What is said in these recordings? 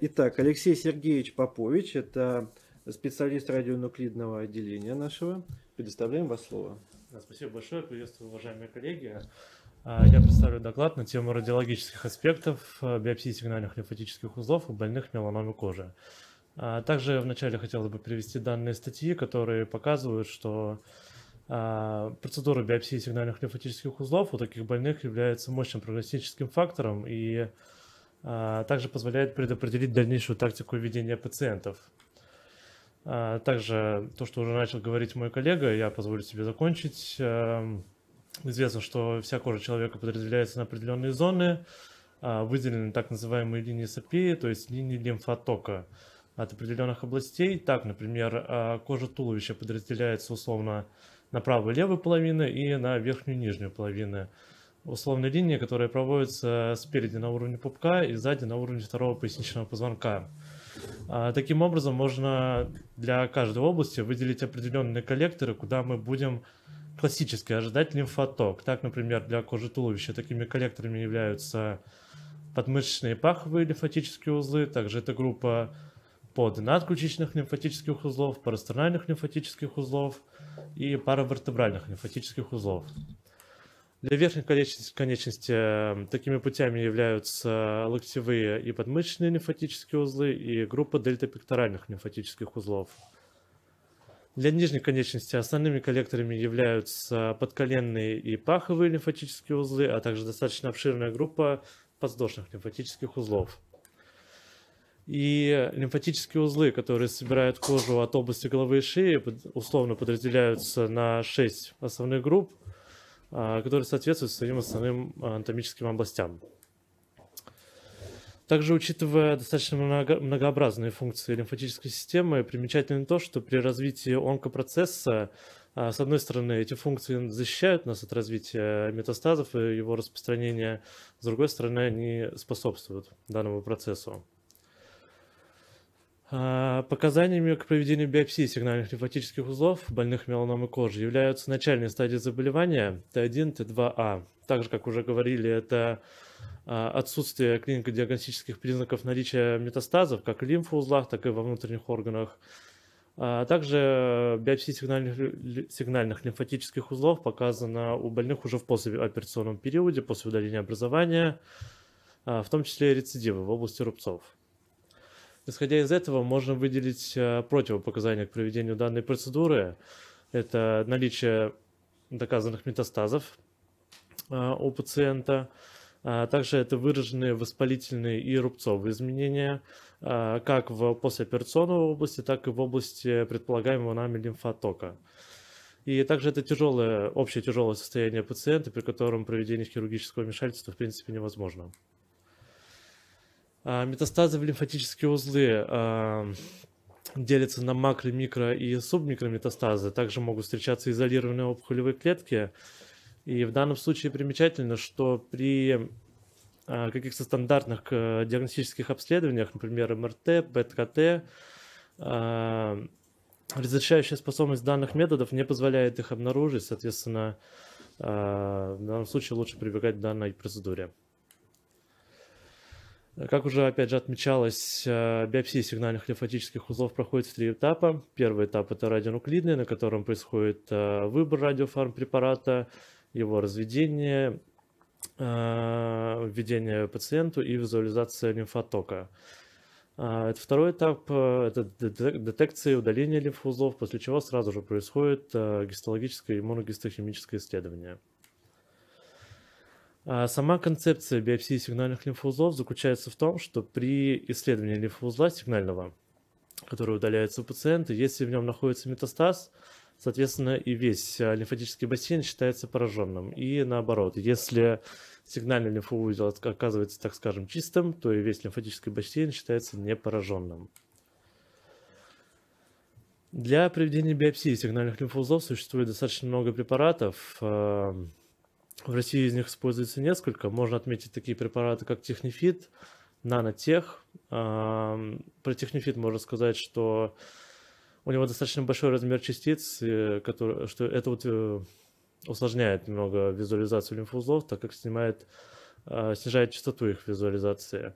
Итак, Алексей Сергеевич Попович, это специалист радионуклидного отделения нашего. Предоставляем вас слово. Спасибо большое, приветствую, уважаемые коллеги. А, я представлю доклад на тему радиологических аспектов э, биопсии сигнальных лимфатических узлов у больных меланомой кожи. А, также вначале хотел бы привести данные статьи, которые показывают, что а, процедура биопсии сигнальных лимфатических узлов у таких больных является мощным прогностическим фактором и а, также позволяет предопределить дальнейшую тактику ведения пациентов. А, также то, что уже начал говорить мой коллега, я позволю себе закончить. А, известно, что вся кожа человека подразделяется на определенные зоны, выделены так называемые линии сапеи, то есть линии лимфотока от определенных областей. Так, например, кожа туловища подразделяется условно на правую и левую половины и на верхнюю и нижнюю половину условные линии, которая проводится спереди на уровне пупка и сзади на уровне второго поясничного позвонка. А, таким образом, можно для каждой области выделить определенные коллекторы, куда мы будем классически ожидать лимфоток. Так, например, для кожи туловища такими коллекторами являются подмышечные паховые лимфатические узлы, также это группа под надключичных лимфатических узлов, парастернальных лимфатических узлов и паравертебральных лимфатических узлов. Для верхних конечностей, конечностей эм, такими путями являются локтевые и подмышечные лимфатические узлы и группа дельтапекторальных лимфатических узлов. Для нижних конечностей основными коллекторами являются подколенные и паховые лимфатические узлы, а также достаточно обширная группа подвздошных лимфатических узлов. И лимфатические узлы, которые собирают кожу от области головы и шеи, условно подразделяются на 6 основных групп – а, которые соответствуют своим основным а, анатомическим областям. Также, учитывая достаточно многообразные функции лимфатической системы, примечательно то, что при развитии онкопроцесса, а, с одной стороны, эти функции защищают нас от развития метастазов и его распространения, с другой стороны, они способствуют данному процессу. А, показаниями к проведению биопсии сигнальных лимфатических узлов больных меланомы кожи являются начальные стадии заболевания Т1, Т2А. А. Также, как уже говорили, это а, отсутствие клинико-диагностических признаков наличия метастазов как в лимфоузлах, так и во внутренних органах. А также биопсия сигнальных, сигнальных лимфатических узлов показана у больных уже в послеоперационном периоде, после удаления образования, в том числе рецидивы в области рубцов. Исходя из этого, можно выделить э, противопоказания к проведению данной процедуры. Это наличие доказанных метастазов э, у пациента, а также это выраженные воспалительные и рубцовые изменения э, как в послеоперационной области, так и в области предполагаемого нами лимфотока. И также это тяжелое, общее тяжелое состояние пациента, при котором проведение хирургического вмешательства в принципе невозможно. А, метастазы в лимфатические узлы а, делятся на макро-, микро- и субмикрометастазы. Также могут встречаться изолированные опухолевые клетки. И в данном случае примечательно, что при а, каких-то стандартных э, диагностических обследованиях, например, МРТ, ПЭТ-КТ, разрешающая способность данных методов не позволяет их обнаружить, соответственно, в данном случае лучше прибегать к данной процедуре. Как уже, опять же, отмечалось, э, биопсия сигнальных лимфатических узлов проходит в три этапа. Первый этап – это радионуклидный, на котором происходит э, выбор радиофармпрепарата, его разведение, э, введение пациенту и визуализация лимфотока. Это второй этап – это детекция и удаление лимфоузлов, после чего сразу же происходит гистологическое и иммуногистохимическое исследование – а сама концепция биопсии сигнальных лимфоузлов заключается в том, что при исследовании лимфоузла сигнального, который удаляется у пациента, если в нем находится метастаз, соответственно, и весь а, лимфатический бассейн считается пораженным. И наоборот, если сигнальный лимфоузел оказывается, так скажем, чистым, то и весь лимфатический бассейн считается непораженным. Для проведения биопсии сигнальных лимфоузлов существует достаточно много препаратов, а, в России из них используется несколько. Можно отметить такие препараты, как технифит, нанотех. Про технифит можно сказать, что у него достаточно большой размер частиц, который, что это вот э, усложняет немного визуализацию лимфоузлов, так как снимает, э, снижает частоту их визуализации.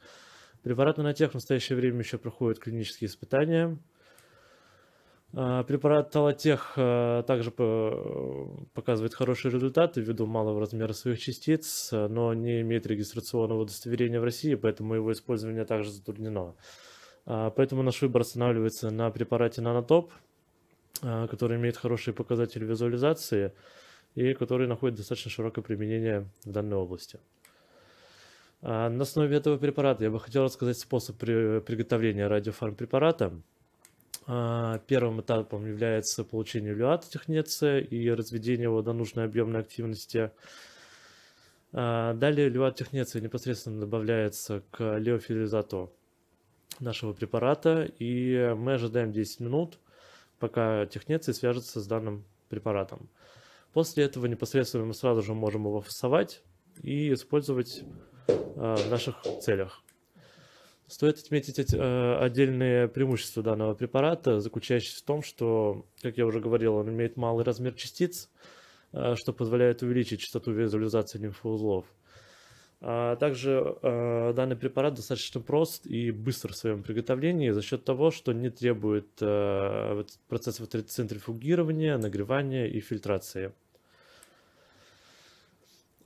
Препарат нанотех в настоящее время еще проходит клинические испытания – а, препарат Талатех э, также показывает хорошие результаты ввиду малого размера своих частиц, э, но не имеет регистрационного удостоверения в России, поэтому его использование также затруднено. А, поэтому наш выбор останавливается на препарате Нанотоп, э, который имеет хорошие показатели визуализации и который находит достаточно широкое применение в данной области. А, на основе этого препарата я бы хотел рассказать способ приготовления радиофармпрепарата. препарата а, первым этапом является получение люата технеция и разведение его до нужной объемной активности. А, далее люат технеция непосредственно добавляется к леофилизату нашего препарата, и мы ожидаем 10 минут, пока технеция свяжется с данным препаратом. После этого непосредственно мы сразу же можем его фасовать и использовать а, в наших целях. Стоит отметить э, отдельные преимущества данного препарата, заключающиеся в том, что, как я уже говорил, он имеет малый размер частиц, э, что позволяет увеличить частоту визуализации лимфоузлов. А также э, данный препарат достаточно прост и быстр в своем приготовлении за счет того, что не требует процессов центрифугирования, нагревания и фильтрации.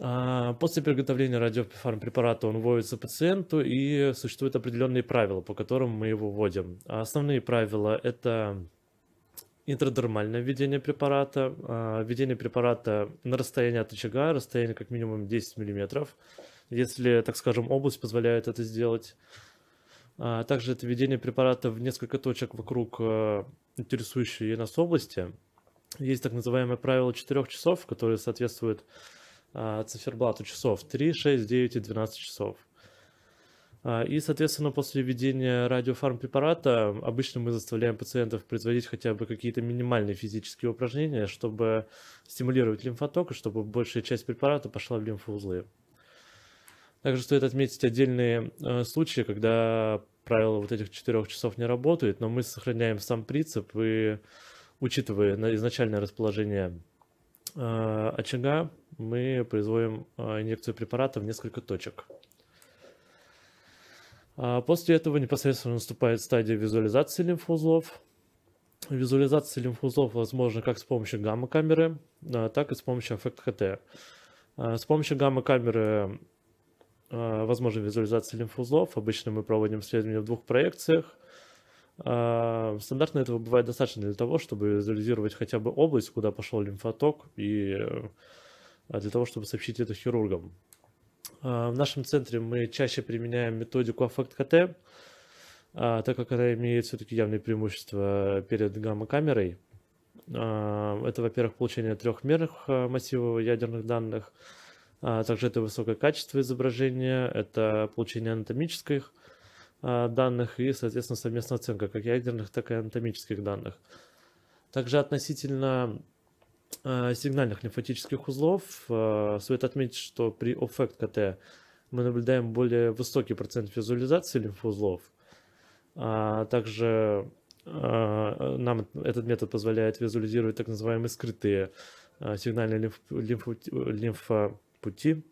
А, после приготовления радиофармпрепарата он вводится пациенту, и существуют определенные правила, по которым мы его вводим. А основные правила – это интрадермальное введение препарата, а, введение препарата на расстоянии от очага, расстояние как минимум 10 мм, если, так скажем, область позволяет это сделать. Также это введение препарата в несколько точек вокруг э, интересующей нас области. Есть так называемое правило 4 часов, которое соответствует а, циферблату часов 3, 6, 9 и 12 часов. А, и, соответственно, после введения радиофармпрепарата обычно мы заставляем пациентов производить хотя бы какие-то минимальные физические упражнения, чтобы стимулировать лимфоток и чтобы большая часть препарата пошла в лимфоузлы. Также стоит отметить отдельные а, случаи, когда правило вот этих четырех часов не работает, но мы сохраняем сам принцип и учитывая изначальное расположение Э, очага мы производим э, инъекцию препарата в несколько точек. А после этого непосредственно наступает стадия визуализации лимфоузлов. Визуализация лимфоузлов возможна как с помощью гамма-камеры, э, так и с помощью ФКТ. С помощью гамма-камеры возможна визуализация лимфоузлов. Обычно мы проводим исследования в двух проекциях. А, стандартно этого бывает достаточно для того, чтобы визуализировать хотя бы область, куда пошел лимфоток, и а, для того, чтобы сообщить это хирургам. А, в нашем центре мы чаще применяем методику аффект КТ, так как она имеет все-таки явные преимущества перед гамма-камерой. Это, во-первых, получение трехмерных массивов ядерных данных, также это высокое качество изображения, это получение анатомических Э, данных и, соответственно, совместная оценка как ядерных, так и анатомических данных. Также относительно э, сигнальных лимфатических узлов э, стоит отметить, что при OFFECT КТ мы наблюдаем более высокий процент визуализации лимфоузлов. А также нам этот метод позволяет визуализировать так называемые скрытые сигнальные лимф, лимф, лимфопути.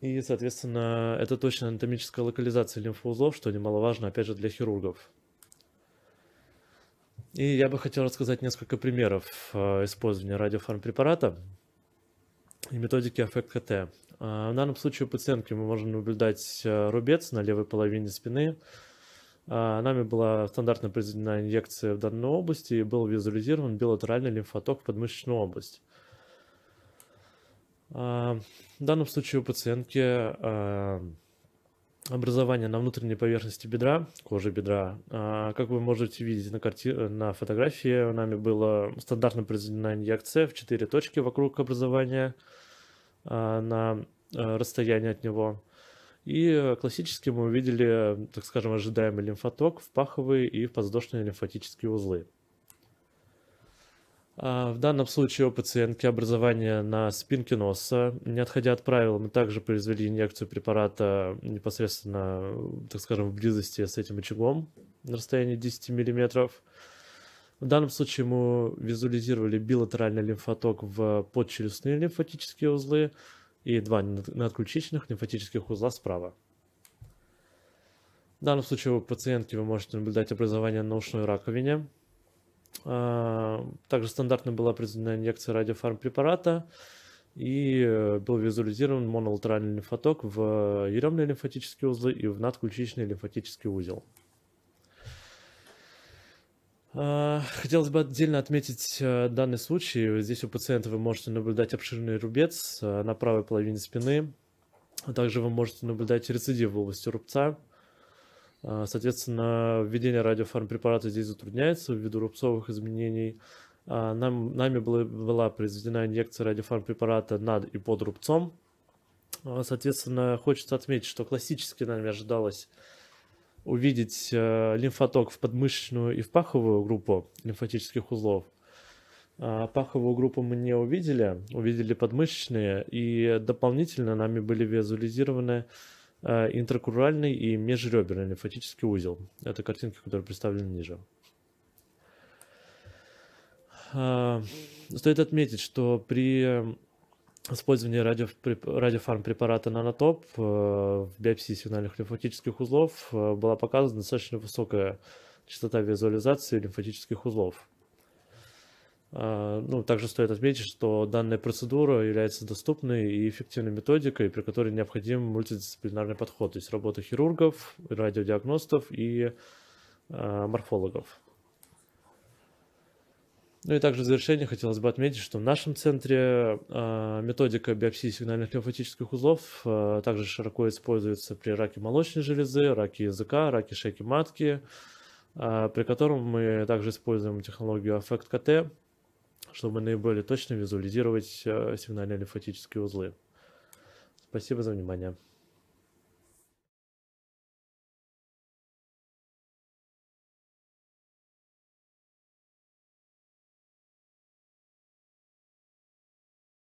И, соответственно, это точно анатомическая локализация лимфоузлов, что немаловажно, опять же, для хирургов. И я бы хотел рассказать несколько примеров э, использования радиофармпрепарата и методики аффект-КТ. Э, в данном случае у пациентки мы можем наблюдать э, рубец на левой половине спины. Нами была стандартно произведена инъекция в данной области и был визуализирован билатеральный лимфоток в подмышечную область. А, в данном случае у пациентки а, образование на внутренней поверхности бедра, кожи бедра. А, как вы можете видеть на, карти... на фотографии, у нами была стандартно произведена инъекция в 4 точки вокруг образования на расстоянии от него. И классически мы увидели, так скажем, ожидаемый лимфоток в паховые и в подвздошные лимфатические узлы. А, в данном случае у пациентки образование на спинке носа. Не отходя от правил, мы также произвели инъекцию препарата непосредственно, так скажем, в близости с этим очагом на расстоянии 10 мм. В данном случае мы визуализировали билатеральный лимфоток в подчелюстные лимфатические узлы и два надключичных лимфатических узла справа. В данном случае у пациентки вы можете наблюдать образование на ушной раковине, а, также стандартно была произведена инъекция радиофармпрепарата и э, был визуализирован монолатеральный лимфоток в еремные лимфатические узлы и в надключичный лимфатический узел. А, хотелось бы отдельно отметить э, данный случай. Здесь у пациента вы можете наблюдать обширный рубец э, на правой половине спины. А также вы можете наблюдать рецидив в области рубца, а, соответственно, введение радиофармпрепарата здесь затрудняется ввиду рубцовых изменений. А, нам, нами была, была произведена инъекция радиофармпрепарата над и под рубцом. А, соответственно, хочется отметить, что классически нами ожидалось увидеть э, лимфоток в подмышечную и в паховую группу лимфатических узлов. Паховую группу мы не увидели, увидели подмышечные, и дополнительно нами были визуализированы Э, интеркуральный и межреберный лимфатический узел. Это картинки, которые представлены ниже. Э, стоит отметить, что при э, использовании радиофармпрепарата нанотоп в биопсии сигнальных лимфатических узлов была показана достаточно высокая частота визуализации лимфатических узлов. А, ну, также стоит отметить, что данная процедура является доступной и эффективной методикой, при которой необходим мультидисциплинарный подход, то есть работа хирургов, радиодиагностов и а, морфологов. Ну и также в завершение хотелось бы отметить, что в нашем центре а, методика биопсии сигнальных лимфатических узлов также широко используется при раке молочной железы, раке языка, раке шейки матки, при котором мы также используем технологию Affect-КТ, чтобы наиболее точно визуализировать э, сигнально-лимфатические узлы. Спасибо за внимание.